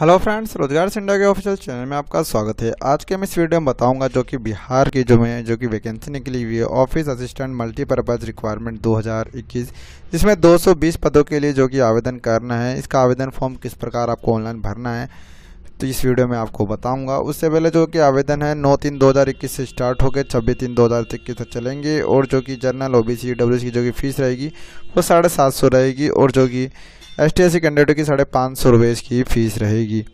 hello friends रोजगार सिंडा के official channel में आपका स्वागत है आज के मैं इस वीडियो में बताऊंगा जो कि बिहार की जो में जो कि वैकेंसी निकली हुई है ऑफिस असिस्टेंट मल्टीपर्पज़ रिक्वायरमेंट 2021 जिसमें 220 पदों के लिए जो कि आवेदन करना है इसका आवेदन फॉर्म किस प्रकार आपको ऑनलाइन भरना है तो इस वीडियो में आपको बताऊंगा उससे पहले जो कि आवेदन है नौ तीन दो हज़ार इक्कीस से स्टार्ट होकर छब्बीस तीन दो हज़ार इक्कीस तक चलेंगे और जो कि general O B C W की जो कि फ़ीस रहेगी वो साढ़े सात सौ रहेगी और जो कि एस टी एस सी कैंडिडेटों की साढ़े पाँच सौ रुपये इसकी फ़ीस रहेगी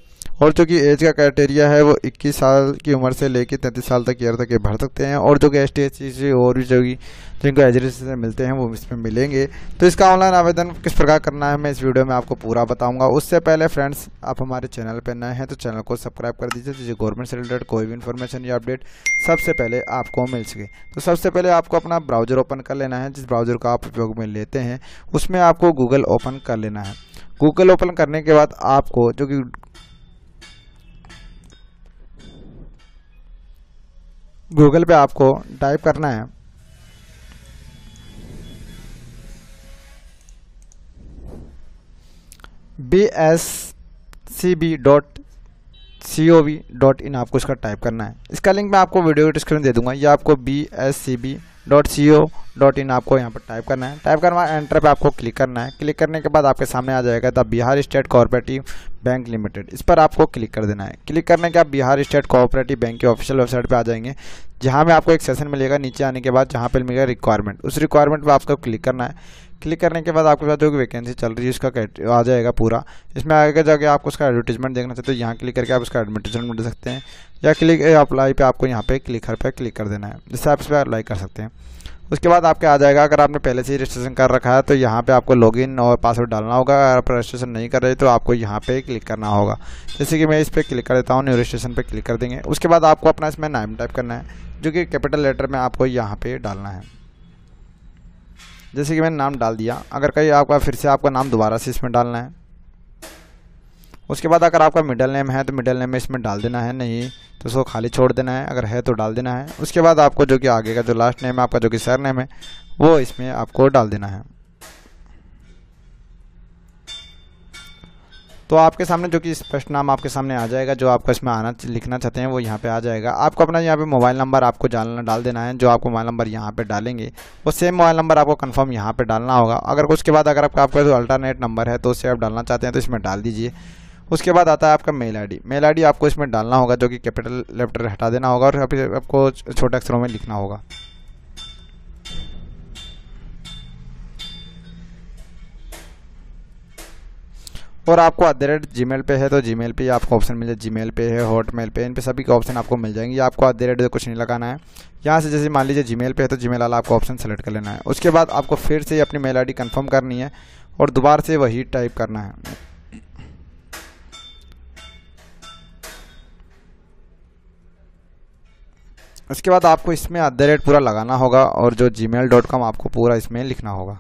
और जो कि एज का क्राइटेरिया है वो 21 साल की उम्र से लेकर तैंतीस साल तक ईयर तक ये भर सकते हैं और जो कि एस टी एस सी और भी जो कि जिनको एजुकेशन मिलते हैं वो इसमें मिलेंगे तो इसका ऑनलाइन आवेदन किस प्रकार करना है मैं इस वीडियो में आपको पूरा बताऊंगा उससे पहले फ्रेंड्स आप हमारे चैनल पर नए हैं तो चैनल को सब्सक्राइब कर दीजिए जिससे गवर्नमेंट से रिलेटेड कोई भी इन्फॉर्मेशन या अपडेट सबसे पहले आपको मिल सके तो सबसे पहले आपको अपना ब्राउजर ओपन कर लेना है जिस ब्राउजर का आप उपयोग में लेते हैं उसमें आपको गूगल ओपन कर लेना है गूगल ओपन करने के बाद आपको जो कि गूगल पे आपको टाइप करना है B S C B dot C O V dot in आपको इसका टाइप करना है इसका लिंक मैं आपको वीडियो डिस्क्रिप्शन दे दूंगा या आपको B S C B dot C O dot in आपको यहाँ पर टाइप करना है टाइप करना एंटर पे आपको क्लिक करना है क्लिक करने के बाद आपके सामने आ जाएगा the Bihar state cooperative bank limited इस पर आपको क्लिक कर देना है क्लिक करने के आप बिहार स्टेट कोऑपरेटिव बैंक की ऑफिशियल वेबसाइट पे आ जाएंगे जहाँ में आपको एक सेशन मिलेगा नीचे आने के बाद जहाँ पर मिलेगा रिक्वायरमेंट उस रिक्वायरमेंट पर आपको क्लिक करना है क्लिक करने के बाद आपके पास जो वैकेंसी चल रही है उसका आ जाएगा पूरा इसमें आगे जाके आपको उसका एडवर्टीजमेंट देखना चाहते हो यहाँ क्लिक करके आप उसका एडवर्टीजमेंट दे सकते हैं या क्लिक अप्लाई पे आपको यहाँ पे क्लिकर पे क्लिक कर देना है जिससे आप इस पर अप्लाई कर सकते हैं उसके बाद आपके आ जाएगा अगर आपने पहले से ही रजिस्ट्रेशन कर रखा है तो यहाँ पे आपको लॉगिन और पासवर्ड डालना होगा अगर आप रजिस्ट्रेशन नहीं कर रहे तो आपको यहाँ पे क्लिक करना होगा जैसे कि मैं इस पर क्लिक कर देता हूँ न्यू रजिस्ट्रेशन पे क्लिक कर देंगे उसके बाद आपको अपना इसमें नाम टाइप करना है जो कि कैपिटल लेटर में आपको यहाँ पर डालना है जैसे कि मैंने नाम डाल दिया अगर कहीं आपका फिर से आपका नाम दोबारा से इसमें डालना है उसके बाद अगर आपका मिडल नेम है तो मिडल नेम में इसमें डाल देना है नहीं तो उसको खाली छोड़ देना है अगर है तो डाल देना है उसके बाद आपको जो कि आगे का जो लास्ट नेम है आपका जो कि सर नेम है वो इसमें आपको डाल देना है तो आपके सामने जो कि स्पष्ट नाम आपके सामने आ जाएगा जो आपको इसमें आना लिखना चाहते हैं वो यहाँ पे आ जाएगा आपको अपना यहाँ पे मोबाइल नंबर आपको डालना डाल देना है जो आपको मोबाइल नंबर यहाँ पे डालेंगे वो सेम मोबाइल नंबर आपको कंफर्म यहाँ पे डालना होगा अगर उसके बाद अगर आपका आपका जो अल्टरनेट नंबर है तो उसे आप डालना चाहते हैं तो इसमें डाल दीजिए उसके बाद आता है आपका मेल आई मेल आई आपको इसमें डालना होगा जो कि कैपिटल लेटर हटा देना होगा और आपको छोटे अक्षरों में लिखना होगा और आपको at the rate Gmail पर है तो जी मेल पर आपको ऑप्शन मिल जाए जी मेल पर है हॉट मेल पर इन पे सभी के ऑप्शन आपको मिल जाएंगे आपको एट द रेट कुछ नहीं लगाना है यहाँ से जैसे मान लीजिए जी मेल पर है तो जी मेल वाला आपको ऑप्शन सेलेक्ट कर लेना है उसके बाद आपको फिर से अपनी मेल आई डी कन्फर्म करनी है और दोबारा से वही टाइप करना है उसके बाद आपको इसमें एट द रेट पूरा लगाना होगा और जो जी मेल डॉट कॉम आपको पूरा इसमें लिखना होगा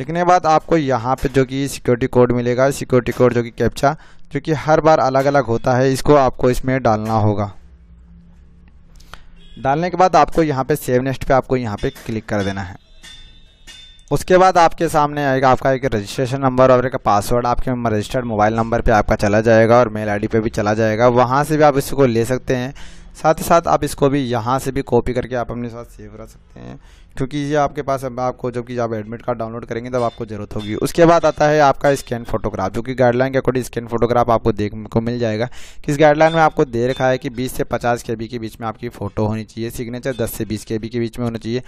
लिखने के बाद आपको यहाँ पे जो कि सिक्योरिटी कोड मिलेगा सिक्योरिटी कोड जो कि कैप्चा जो कि हर बार अलग अलग होता है इसको आपको इसमें डालना होगा डालने के बाद आपको यहाँ पे सेव नेक्स्ट पे आपको यहाँ पे क्लिक कर देना है उसके बाद आपके सामने आएगा आपका एक रजिस्ट्रेशन नंबर और एक पासवर्ड आपके रजिस्टर्ड मोबाइल नंबर पर आपका चला जाएगा और मेल आई पे भी चला जाएगा वहाँ से भी आप इसको ले सकते हैं साथ ही साथ आप इसको भी यहाँ से भी कॉपी करके आप अपने साथ सेव रख सकते हैं क्योंकि ये आपके पास आपको जबकि आप एडमिट कार्ड डाउनलोड करेंगे तब आपको ज़रूरत होगी उसके बाद आता है आपका स्कैन फोटोग्राफ जो कि गाइडलाइन के अकॉर्डिंग स्कैन फोटोग्राफ आपको देखने को मिल जाएगा किस गाइडलाइन में आपको दे रखा है कि बीस से पचास के के बीच में आपकी फ़ोटो होनी चाहिए सिग्नेचर दस से बीस के के बीच में होना चाहिए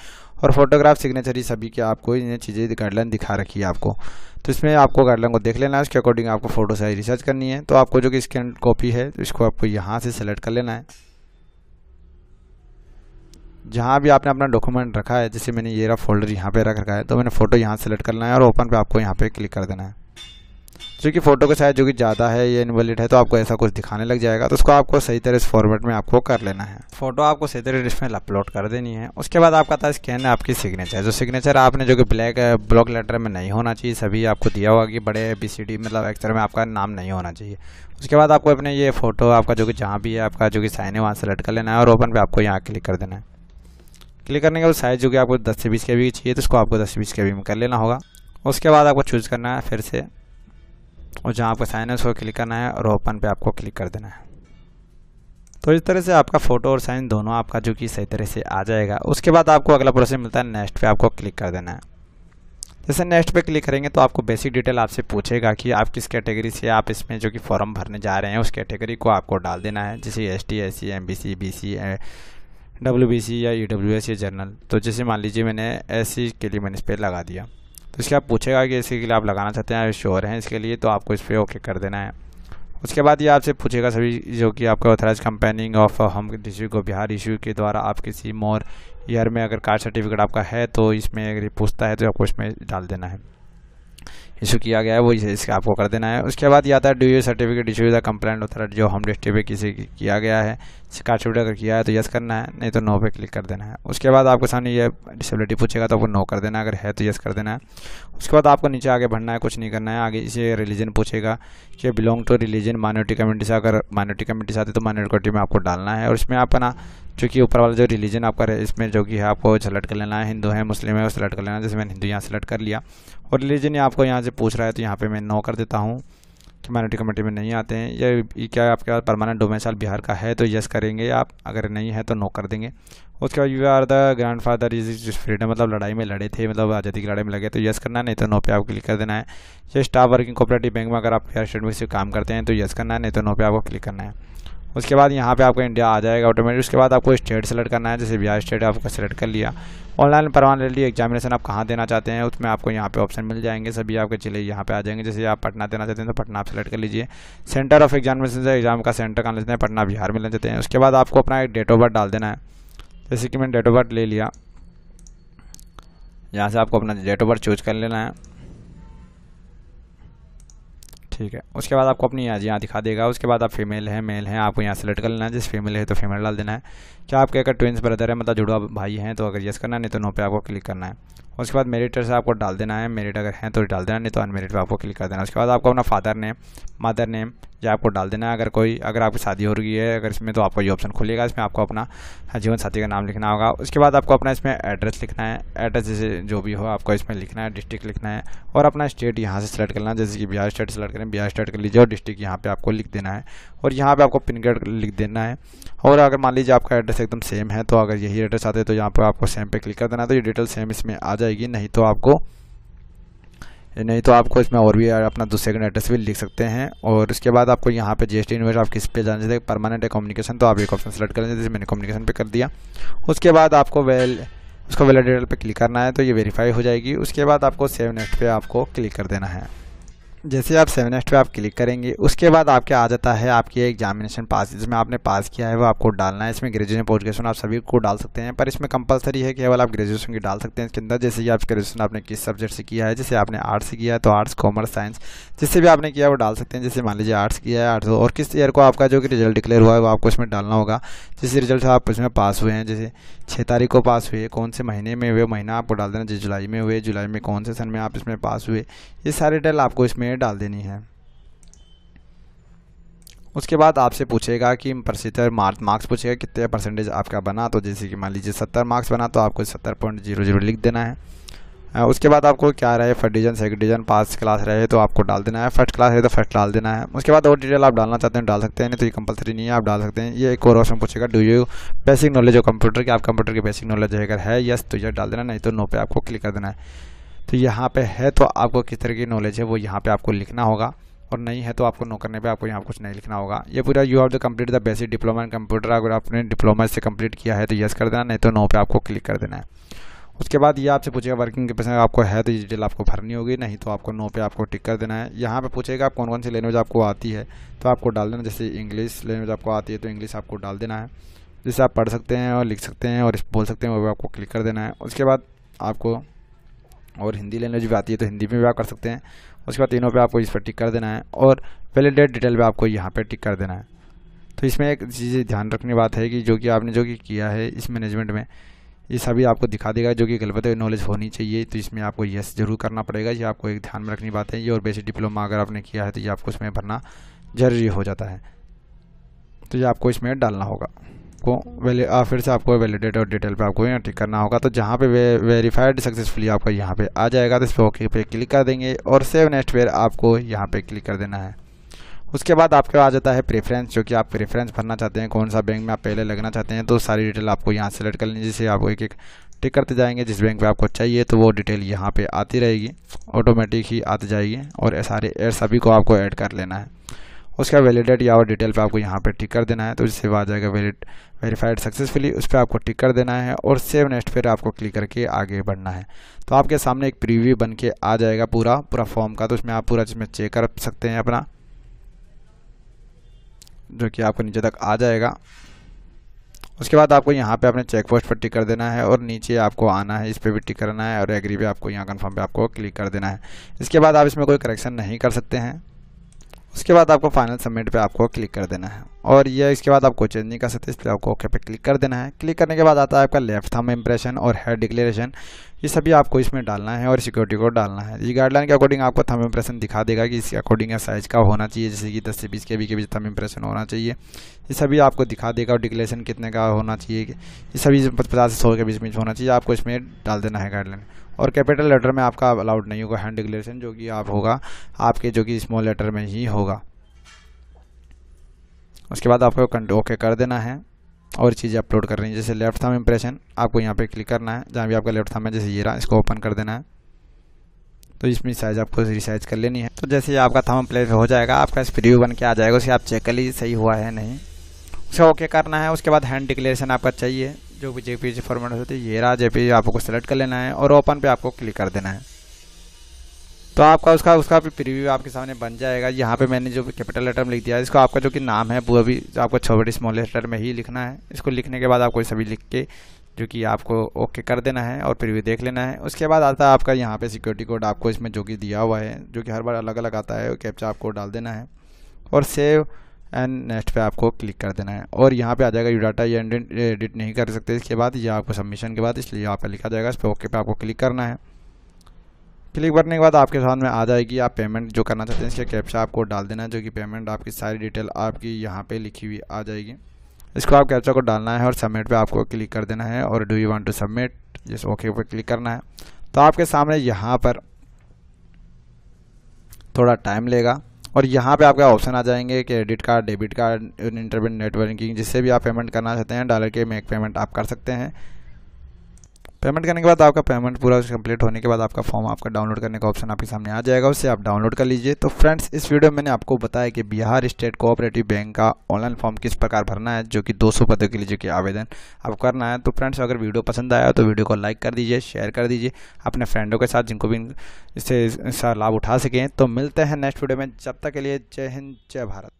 और फोटोग्राफ सिग्नेचर ही सभी के आपको इन्हें चीज़ें गाइडलाइन दिखा रखी है आपको तो इसमें आपको गाइडलाइन को देख लेना है उसके अकॉर्डिंग आपको फ़ोटो साइज रिसर्च करनी है तो आपको जो कि स्कैन कॉपी है तो इसको आपको यहाँ से सेलेक्ट कर लेना है जहाँ भी आपने अपना डॉक्यूमेंट रखा है जैसे मैंने ये रहा फोल्डर यहाँ पे रख रखा है तो मैंने फ़ोटो यहाँ सेलेक्ट करना है और ओपन पे आपको यहाँ पे क्लिक कर देना है क्योंकि फ़ोटो के साइज जो कि ज़्यादा है या इनवेलिड है तो आपको ऐसा कुछ दिखाने लग जाएगा तो उसको आपको सही तरह से फॉर्मेट में आपको कर लेना है फ़ोटो आपको सही तरह इसमें अपलोड कर देनी है उसके बाद आपका था स्कैन है आपकी सिग्नेचर जो सिग्नेचर आपने जो कि ब्लैक ब्लॉक लेटर में नहीं होना चाहिए सभी आपको दिया हुआ कि बड़े बी सी डी मतलब एक्चर में आपका नाम नहीं होना चाहिए उसके बाद आपको अपने ये फ़ोटो आपका जो कि जहाँ भी है आपका जो कि साइन है वहाँ सेलेक्ट कर लेना है और ओपन पर आपको यहाँ क्लिक कर देना है क्लिक करने के बाद साइज़ जो कि आपको दस से बीस के बी चाहिए तो इसको आपको दस से बीस के बी में कर लेना होगा उसके बाद आपको चूज़ करना है फिर से और जहाँ आपको साइन है उसको क्लिक करना है और ओपन पे आपको क्लिक कर देना है तो इस तरह से आपका फ़ोटो और साइन दोनों आपका जो कि सही तरह से आ जाएगा उसके बाद आपको अगला प्रोसेस मिलता है नेक्स्ट पे आपको क्लिक कर देना है जैसे नेक्स्ट पे क्लिक करेंगे तो आपको बेसिक डिटेल आपसे पूछेगा कि आप किस कैटेगरी से आप इसमें जो कि फॉर्म भरने जा रहे हैं उस कैटेगरी को आपको डाल देना है जैसे S T S C M B C B C W या ई या जर्नल तो जैसे मान लीजिए मैंने ऐसी के लिए मैंने इस पर लगा दिया तो इसके आप पूछेगा कि इसके लिए आप लगाना चाहते हैं श्योर हैं इसके लिए तो आपको इस पर ओके कर देना है उसके बाद ये आपसे पूछेगा सभी जो कि आपका ऑथराइज कंपेनिंग ऑफ हम डिस्ट्रिक्ट को बिहार इशू के द्वारा आप किसी मोर ईयर में अगर कास्ट सर्टिफिकेट आपका है तो इसमें अगर पूछता है तो आपको इसमें डाल देना है इशू किया गया है वो इसका आपको कर देना है उसके बाद ये आता है do you certificate issue the complaint है जो हम डिस्ट्री पे किसी की किया गया है शिकायत शूट अगर किया है तो यस करना है नहीं तो नो पे क्लिक कर देना है उसके बाद आपको सामने ये डिसेबिलिटी पूछेगा तो आपको नो कर देना अगर है तो यस कर देना है उसके बाद आपको नीचे आगे बढ़ना है कुछ नहीं करना है आगे इसे रिलीजन पूछेगा कि belong to religion minority community से अगर माइनॉरिटी कम्युनिटी से आती है तो माइनॉरिटी में आपको डालना है और इसमें अपना चूँकि ऊपर वाला जो रिलीजन आपका इसमें जो कि है आपको सेलेक्ट कर लेना है हिंदू है मुस्लिम है वो सेलेक्ट कर लेना है जैसे मैंने हिंदू यहाँ सेलेक्ट कर लिया और रिलीजन ये आपको यहाँ से पूछ रहा है तो यहाँ पर मैं नो कर देता हूँ कि माइनॉरिटी कमेटी में नहीं आते हैं या क्या आपके पास परमानेंट डोमेसाइल बिहार का है तो यस करेंगे आप अगर नहीं है तो नो कर देंगे उसके बाद you are the grandfather is freedom मतलब लड़ाई में लड़े थे मतलब आज़ादी की लड़ाई में लगे तो यस करना नहीं तो नो पे आपको क्लिक कर देना है या स्टाफ वर्किंग कोऑपरेटिव बैंक में अगर आप हेयर स्टेट में सिर्फ काम करते हैं तो यस तो करना है नहीं तो नो पे आपको क्लिक करना है उसके बाद यहाँ पे आपका इंडिया आ जाएगा ऑटोमेटिक उसके बाद आपको स्टेट सेलेक्ट करना है जैसे बिहार स्टेट आपका सेलेक्ट कर लिया ऑनलाइन परवान ले लिया एग्जामिनेशन आप कहाँ देना चाहते हैं उसमें आपको यहाँ पे ऑप्शन मिल जाएंगे सभी आपके जिले यहाँ पे आ जाएंगे जैसे आप पटना देना चाहते हैं तो पटना आप सेलेक्ट कर लीजिए सेंटर ऑफ एग्जामिनेशन से एग्जाम का सेंटर कहाँ लेते हैं पटना बिहार में ले लेते हैं उसके बाद आपको अपना एक डेट ऑफ बर्थ डाल देना है जैसे कि मैंने डेट ऑफ बर्थ ले लिया यहाँ से आपको अपना डेट ऑफ बर्थ चूज कर लेना है ठीक है उसके बाद आपको अपनी आज यहाँ दिखा देगा उसके बाद आप फीमेल हैं मेल हैं आपको यहाँ सेलेक्ट कर लेना है जिस फीमेल है तो फीमेल डाल देना है क्या आपके अगर ट्विंस ब्रदर है मतलब जुड़वा भाई हैं तो अगर येस करना है नहीं तो नो पे आपको क्लिक करना है उसके बाद मेरिट से आपको डाल देना है मेरिट अगर है तो डाल देना नहीं तो अनमेरिट पर आपको क्लिक कर देना उसके बाद आपको अपना फादर नेम मदर नेम या आपको डाल देना है अगर कोई अगर आपकी शादी हो रही है अगर इसमें तो आपको ये ऑप्शन खुलेगा इसमें आपको अपना जीवन साथी का नाम लिखना होगा उसके बाद आपको अपना इसमें एड्रेस लिखना है एड्रेस जैसे जो भी हो आपको इसमें लिखना है डिस्ट्रिक्ट लिखना है और अपना स्टेट यहाँ से सेलेक्ट करना है जैसे कि बिहार स्टेट सेलेक्ट करें बिहार स्टेट कर लीजिए और डिस्ट्रिक्ट यहाँ पर आपको लिख देना है और यहाँ पर आपको पिन कोड लिख देना है और अगर मान लीजिए आपका एड्रेस एकदम सेम है तो अगर यही एड्रेस आते हैं तो यहाँ पर आपको सेम पर क्लिक कर देना है तो ये डिटेल सेम इसमें आ जाएगी नहीं तो आपको नहीं तो आपको इसमें और भी अपना दूसरे का एड्रेस भी लिख सकते हैं और उसके बाद आपको यहाँ पे एस टी आप किस पे जाना चाहिए परमानेंट है कम्युनिकेशन तो आप एक ऑप्शन सेलेक्ट कर लेंगे जैसे मैंने कम्युनिकेशन पे कर दिया उसके बाद आपको वेल उसको डिटेल पे क्लिक करना है तो ये वेरीफाई हो जाएगी उसके बाद आपको सेव नेक्स्ट पे आपको क्लिक कर देना है जैसे आप सेवन एस आप क्लिक करेंगे उसके बाद आपके आ जाता है आपकी एग्जामिनेशन पास जिसमें आपने पास किया है वो आपको डालना है इसमें ग्रेजुएशन पोस्ट ग्रेजुएशन आप सभी को डाल सकते हैं पर इसमें कंपलसरी है केवल आप ग्रेजुएशन की डाल सकते हैं इसके अंदर जैसे कि आप ग्रेजुएशन आपने किस सब्जेक्ट से किया है जैसे आपने आर्ट्स से किया है तो आर्ट्स कॉमर्स साइंस जिससे भी आपने किया वो डाल सकते हैं जैसे मान लीजिए आर्ट्स किया है आर्ट्स और किस ईयर को आपका जो कि रिजल्ट डिक्लेयर हुआ है वो आपको इसमें डालना होगा जिस रिजल्ट से आप इसमें पास हुए हैं जैसे छः तारीख को पास हुए कौन से महीने में हुए महीना आपको डाल देना जिस जुलाई में हुए जुलाई में कौन से सन में आप इसमें पास हुए ये सारी डिटेल आपको इसमें डाल देनी है उसके बाद आपसे पूछेगा कि प्रसिद्ध मार्क मार्क्स पूछेगा कितने परसेंटेज आपका बना तो जैसे कि मान लीजिए सत्तर मार्क्स बना तो आपको सत्तर पॉइंट जीरो जीरो लिख देना है उसके बाद आपको क्या रहे first division second division pass class रहे तो आपको डाल देना है फर्स्ट क्लास रहे तो फर्स्ट डाल देना है उसके बाद और डिटेल आप डालना चाहते हैं डाल सकते हैं नहीं तो ये कंपलसरी नहीं है आप डाल सकते हैं ये एक और ऑप्शन पूछेगा do you basic knowledge of computer की आप कंप्यूटर की बेसिक नॉलेज अगर है यस तो यह डाल देना नहीं तो नो पे आपको क्लिक कर देना है तो यहाँ पे है तो आपको किस तरह की नॉलेज है वो यहाँ पे आपको लिखना होगा और नहीं है तो आपको नो करने पे आपको यहाँ कुछ नहीं लिखना होगा ये पूरा you have to complete the basic diploma in computer अगर आपने डिप्लोमा से कंप्लीट किया है तो येस कर देना नहीं तो नो पे आपको क्लिक कर देना है उसके बाद ये आपसे पूछेगा वर्किंग कैपेसिटी आपको है तो ये डिटेल आपको भरनी होगी नहीं तो आपको नो पे आपको टिक कर देना है यहाँ पे पूछेगा आप कौन कौन सी लैंग्वेज आपको आती है तो आपको डाल देना जैसे इंग्लिश लैंग्वेज आपको आती है तो इंग्लिश आपको डाल देना है जिससे आप पढ़ सकते हैं और लिख सकते हैं और बोल सकते हैं वो भी आपको क्लिक कर देना है उसके बाद आपको और हिंदी लैंग्वेज भी आती है तो हिंदी में भी आप कर सकते हैं उसके बाद तीनों पे आपको इस पर टिक कर देना है और वैलिडेट डिटेल पे आपको यहाँ पर टिक कर देना है तो इसमें एक चीज़ ध्यान रखने बात है कि जो कि आपने जो कि किया है इस मैनेजमेंट में ये सभी आपको दिखा देगा जो कि गलत नॉलेज होनी चाहिए तो इसमें आपको येस जरूर करना पड़ेगा ये आपको एक ध्यान में रखनी बात है ये और बेसिक डिप्लोमा अगर आपने किया है तो ये आपको इसमें भरना जरूरी हो जाता है तो ये आपको इसमें डालना होगा आपको आ फिर से आपको वैलिडेट और डिटेल पर आपको यहाँ टिक करना होगा तो जहाँ पे वे, वेरीफाइड सक्सेसफुली आपका यहाँ पे आ जाएगा तो इस पर ओके पे क्लिक कर देंगे और सेव नेक्स्ट पेयर आपको यहाँ पे क्लिक कर देना है उसके बाद आपके आ जाता है प्रेफरेंस जो कि आप प्रेफरेंस भरना चाहते हैं कौन सा बैंक में आप पहले लगना चाहते हैं तो सारी डिटेल आपको यहाँ सेलेक्ट कर लेंगे जिससे आप एक एक टिक करते जाएंगे जिस बैंक पे आपको चाहिए तो वो डिटेल यहाँ पे आती रहेगी ऑटोमेटिक ही आती जाएगी और सारे एड सभी को आपको ऐड कर लेना है उसका वैलिडेट या और डिटेल पे आपको यहाँ पे टिक कर देना है तो जिससे आ जाएगा वैलिड वेरीफाइड सक्सेसफुली उस पर आपको टिक कर देना है और सेव नेक्स्ट पर आपको क्लिक करके आगे बढ़ना है तो आपके सामने एक प्रीव्यू बन के आ जाएगा पूरा पूरा फॉर्म का तो उसमें आप पूरा जिसमें चेक कर सकते हैं अपना जो कि आपको नीचे तक आ जाएगा उसके बाद आपको यहाँ पे अपने चेक पोस्ट पर टिक कर देना है और नीचे आपको आना है इस पर भी टिक करना है और एग्री पे आपको यहाँ कन्फर्म पे आपको क्लिक कर देना है इसके बाद आप इसमें कोई करेक्शन नहीं कर सकते हैं उसके बाद आपको फाइनल सबमिट पे आपको क्लिक कर देना है और ये इसके बाद आपको चेंज नहीं कर सकते इसलिए आपको ओके पे क्लिक कर देना है क्लिक करने के बाद आता है आपका लेफ्ट थम इंप्रेशन और हेड डिक्लेरेशन ये सभी आपको इसमें डालना है और सिक्योरिटी कोड डालना है ये गाइडलाइन के अकॉर्डिंग आपको थम इंप्रेशन दिखा देगा कि इसके अकॉर्डिंग साइज़ का होना चाहिए जैसे कि दस से बीस के बी के बीच थम इंप्रेशन होना चाहिए ये सभी आपको दिखा देगा और डिक्लेरेशन कितने का होना चाहिए ये सभी पचास से सौ के बीच में होना चाहिए आपको इसमें डाल देना है गाइडलाइन और कैपिटल लेटर में आपका अलाउड नहीं होगा हैंड डिक्लेरेशन जो कि आप होगा आपके जो कि स्मॉल लेटर में ही होगा उसके बाद आपको ओके कर देना है और चीज़ें अपलोड करनी है जैसे लेफ्ट थम इम्प्रेशन आपको यहाँ पे क्लिक करना है जहाँ भी आपका लेफ्ट थम है जैसे ये रहा इसको ओपन कर देना है तो इसमें साइज़ आपको रिसाइज कर लेनी है तो जैसे ही आपका थम प्लेस हो जाएगा आपका इस प्रीव्यू बन के आ जाएगा उसे आप चेक कर लीजिए सही हुआ है नहीं उसे ओके करना है उसके बाद हैंड डिक्लेरेशन आपका चाहिए जो भी जेपीजी फॉर्मेट होती है ये रहा जेपीजी आपको सेलेक्ट कर लेना है और ओपन पे आपको क्लिक कर देना है तो आपका उसका उसका भी प्रीव्यू आपके सामने बन जाएगा यहाँ पे मैंने जो कैपिटल लेटर में लिख दिया है इसको आपका जो कि नाम है वो अभी आपको छोटे स्मॉल लेटर में ही लिखना है इसको लिखने के बाद आपको सभी लिख के जो कि आपको ओके कर देना है और प्रीव्यू देख लेना है उसके बाद आता है आपका यहाँ पे सिक्योरिटी कोड आपको इसमें जो कि दिया हुआ है जो कि हर बार अलग अलग आता है कैप्चा आपको डाल देना है और सेव एंड नेक्स्ट पे आपको क्लिक कर देना है और यहाँ पे आ जाएगा यू डाटा ये एडिट नहीं कर सकते इसके बाद या आपको सबमिशन के बाद इसलिए यहाँ पे लिखा जाएगा इस पर ओके पे आपको क्लिक करना है क्लिक करने के बाद आपके साथ में आ जाएगी आप पेमेंट जो करना चाहते हैं इसके कैप्चा आपको डाल देना है जो कि पेमेंट आपकी सारी डिटेल आपकी यहाँ पर लिखी हुई आ जाएगी इसको आप कैप्चा को डालना है और सबमिट पर आपको क्लिक कर देना है और do you want to submit जिस ओके पर क्लिक करना है तो आपके सामने यहाँ पर थोड़ा टाइम लेगा और यहाँ पे आपका ऑप्शन आ जाएंगे credit card debit card internet networking जिससे भी आप पेमेंट करना चाहते हैं डॉलर के मेक पेमेंट आप कर सकते हैं पेमेंट करने के बाद आपका पेमेंट पूरा कंप्लीट होने के बाद आपका फॉर्म आपका डाउनलोड करने का ऑप्शन आपके सामने आ जाएगा उससे आप डाउनलोड कर लीजिए तो फ्रेंड्स इस वीडियो में मैंने आपको बताया कि बिहार स्टेट कोऑपरेटिव बैंक का ऑनलाइन फॉर्म किस प्रकार भरना है जो कि 200 पदों के लिए जो कि आवेदन आप करना है तो फ्रेंड्स अगर वीडियो पसंद आया तो वीडियो को लाइक कर दीजिए शेयर कर दीजिए अपने फ्रेंडों के साथ जिनको भी इससे लाभ उठा सकें तो मिलते हैं नेक्स्ट वीडियो में जब तक के लिए जय हिंद जय भारत